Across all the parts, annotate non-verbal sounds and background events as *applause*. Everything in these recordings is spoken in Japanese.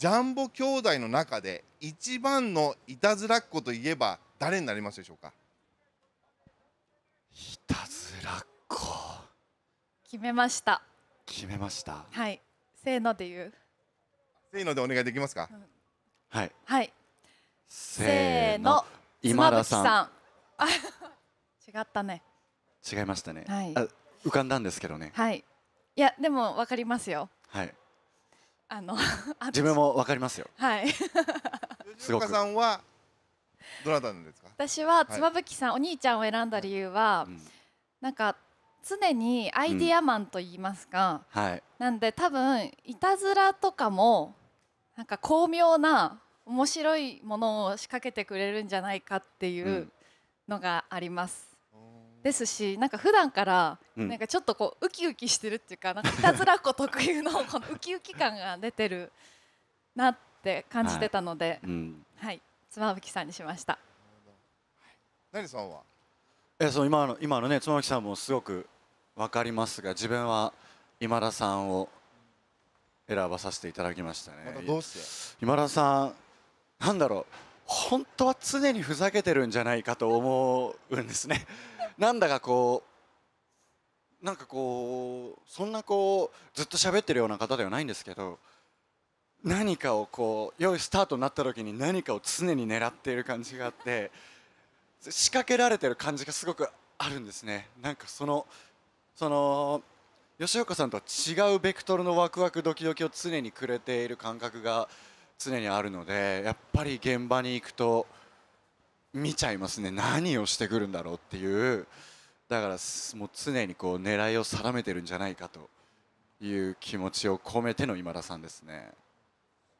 ジャンボ兄弟の中で一番のいたずらっ子といえば誰になりますでしょうかいたずらっ子決めました決めましたはいせーので言うせーのでお願いできますか、うん、はいはいせーの今田さん違ったね違いましたね、はい、浮かんだんですけどねはいいやでもわかりますよはいあの *laughs* 自分もわかりますよ。はい。吉岡さんはどなたなんですか。私は妻夫木さん、お兄ちゃんを選んだ理由は、うん、なんか常にアイディアマンと言いますか、うんはい、なんで多分いたずらとかもなんか巧妙な面白いものを仕掛けてくれるんじゃないかっていうのがあります。ですしなんか普段から、なんかちょっとこうウキウキしてるっていうかなんかいたずらっ子特有のこのウキウキ感が出てるなって感じてたので、はい、妻夫木さんにしました。何さんはえそう今の今のね妻夫木さんもすごく分かりますが自分は今田さんを選ばさせていただきましたね。ま、今田さんなんだろう本当は常にふざけてるんじゃないかと思うんですね。なんだかこうなんかこうそんなこうずっと喋ってるような方ではないんですけど何かをこう良いスタートになった時に何かを常に狙っている感じがあって仕掛けられてる感じがすごくあるんですねなんかそのその吉岡さんとは違うベクトルのワクワクドキドキを常にくれている感覚が常にあるのでやっぱり現場に行くと。見ちゃいますね何をしてくるんだろうっていうだからもう常にこう狙いを定めてるんじゃないかという気持ちを込めての今田さんですね。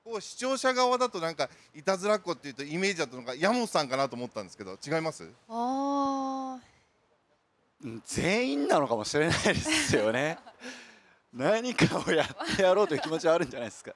こう視聴者側だとなんかいたずらっ子っていうとイメージだったのか山本さんかなと思ったんですけど違いますあ全員なのかもしれないですよね何かをやってやろうという気持ちはあるんじゃないですか